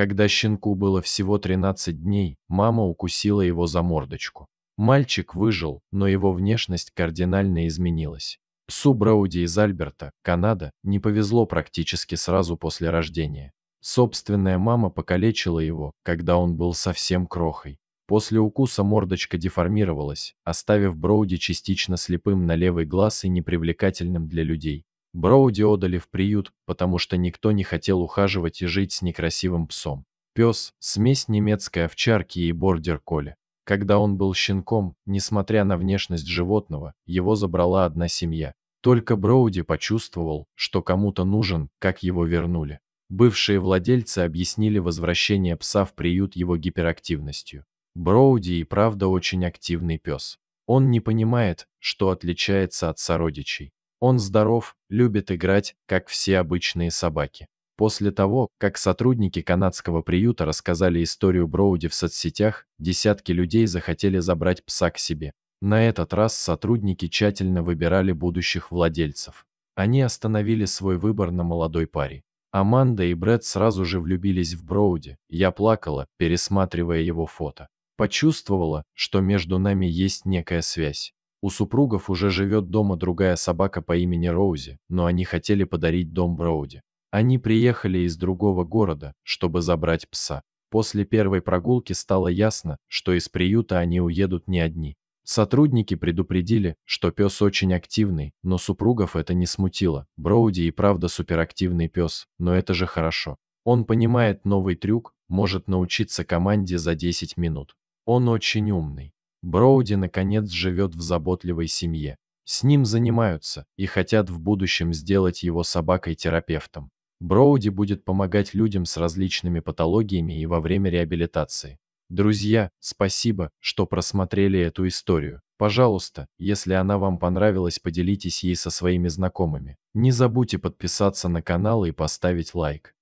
Когда щенку было всего 13 дней, мама укусила его за мордочку. Мальчик выжил, но его внешность кардинально изменилась. Псу Брауди из Альберта, Канада, не повезло практически сразу после рождения. Собственная мама покалечила его, когда он был совсем крохой. После укуса мордочка деформировалась, оставив Броуди частично слепым на левый глаз и непривлекательным для людей. Броуди отдали в приют, потому что никто не хотел ухаживать и жить с некрасивым псом. Пес – смесь немецкой овчарки и бордер-коли. Когда он был щенком, несмотря на внешность животного, его забрала одна семья. Только Броуди почувствовал, что кому-то нужен, как его вернули. Бывшие владельцы объяснили возвращение пса в приют его гиперактивностью. Броуди и правда очень активный пес. Он не понимает, что отличается от сородичей. Он здоров, любит играть, как все обычные собаки. После того, как сотрудники канадского приюта рассказали историю Броуди в соцсетях, десятки людей захотели забрать пса к себе. На этот раз сотрудники тщательно выбирали будущих владельцев. Они остановили свой выбор на молодой паре. Аманда и Брэд сразу же влюбились в Броуди. Я плакала, пересматривая его фото. Почувствовала, что между нами есть некая связь. У супругов уже живет дома другая собака по имени Роузи, но они хотели подарить дом Броуди. Они приехали из другого города, чтобы забрать пса. После первой прогулки стало ясно, что из приюта они уедут не одни. Сотрудники предупредили, что пес очень активный, но супругов это не смутило. Броуди и правда суперактивный пес, но это же хорошо. Он понимает новый трюк, может научиться команде за 10 минут. Он очень умный. Броуди, наконец, живет в заботливой семье. С ним занимаются и хотят в будущем сделать его собакой-терапевтом. Броуди будет помогать людям с различными патологиями и во время реабилитации. Друзья, спасибо, что просмотрели эту историю. Пожалуйста, если она вам понравилась, поделитесь ей со своими знакомыми. Не забудьте подписаться на канал и поставить лайк.